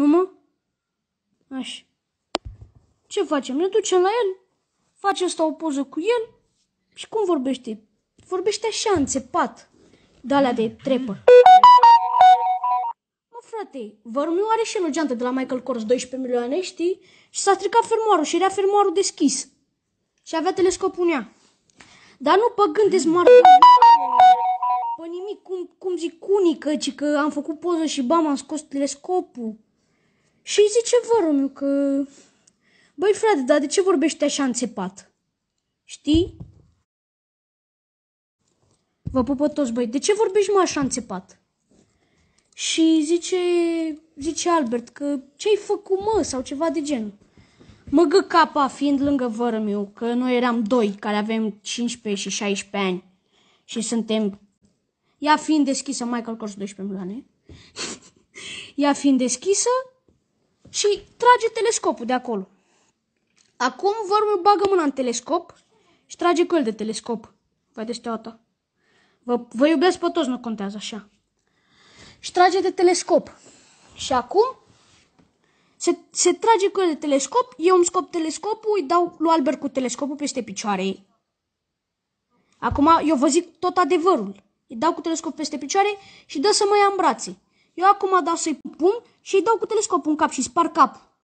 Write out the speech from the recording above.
Nu mă? Așa. Ce facem? Ne ducem la el, facem asta o poză cu el și cum vorbește? Vorbește așa, înțepat, de alea de trepă. Mă, frate, Vărmiu are și el o geantă de la Michael Kors, 12 milioane, știi? Și s-a stricat fermoarul și era fermoarul deschis. Și avea telescopul în ea. Dar nu de mare pe nimic, cum, cum zic unii, că, ci că am făcut poză și bam, am scos telescopul. Și îi zice vorul că... Băi frate, dar de ce vorbește așa înțepat? Știi? Vă pupă toți, băi, de ce vorbești mă așa înțepat? Și zice, zice Albert că ce-ai făcut mă sau ceva de genul. Măgă capa fiind lângă meu, că noi eram doi care avem 15 și 16 ani și suntem, ea fiind deschisă, Michael Kors 12 milioane, ea fiind deschisă, și trage telescopul de acolo. Acum vărmul bagă mâna în telescop și trage cu el de telescop. Vedeți toată. Vă, vă iubesc pe toți, nu contează așa. Și trage de telescop. Și acum se, se trage cu el de telescop, eu îmi scop telescopul, îi dau lui Albert cu telescopul peste picioare Acum eu vă zic tot adevărul. Îi dau cu telescop peste picioare și dă să mă ia în brațe. Eu acum dau să-i pun și îi dau cu telescopul în cap și spar capul.